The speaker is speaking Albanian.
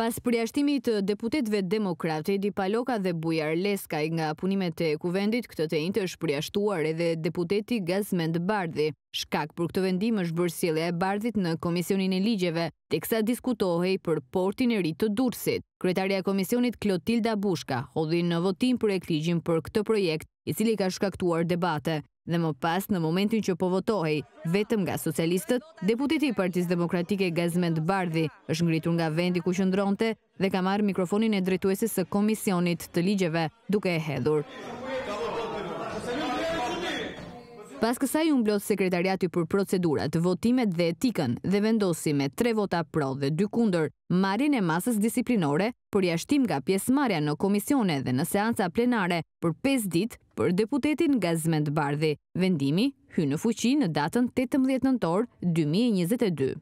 Pas përjashtimit të deputetve demokrat, Edi Paloka dhe Bujar Leskaj nga punimet e kuvendit, këtë të njëtë është përjashtuar edhe deputeti Gazmend Bardhi. Shkak për këtë vendim është bërësile e Bardhit në Komisionin e Ligjeve, të kësa diskutohej për portin e rritë të dursit. Kretaria Komisionit Klotilda Bushka hodhin në votim për e kligjim për këtë projekt, i cili ka shkaktuar debate dhe më pas në momentin që po votohej, vetëm nga socialistët, deputiti i Partisë Demokratike Gazmend Bardhi është ngritur nga vendi ku qëndronte dhe ka marrë mikrofonin e drejtuesis së komisionit të ligjeve duke e hedhur. Pas kësaj unë blotë sekretariati për procedurat, votimet dhe etikën dhe vendosi me tre vota pro dhe dy kunder, marin e masës disiplinore për jashtim nga pjesë marja në komisione dhe në seansa plenare për 5 dit për deputetin nga Zment Bardhi. Vendimi hy në fuqi në datën 18 nëntor 2022.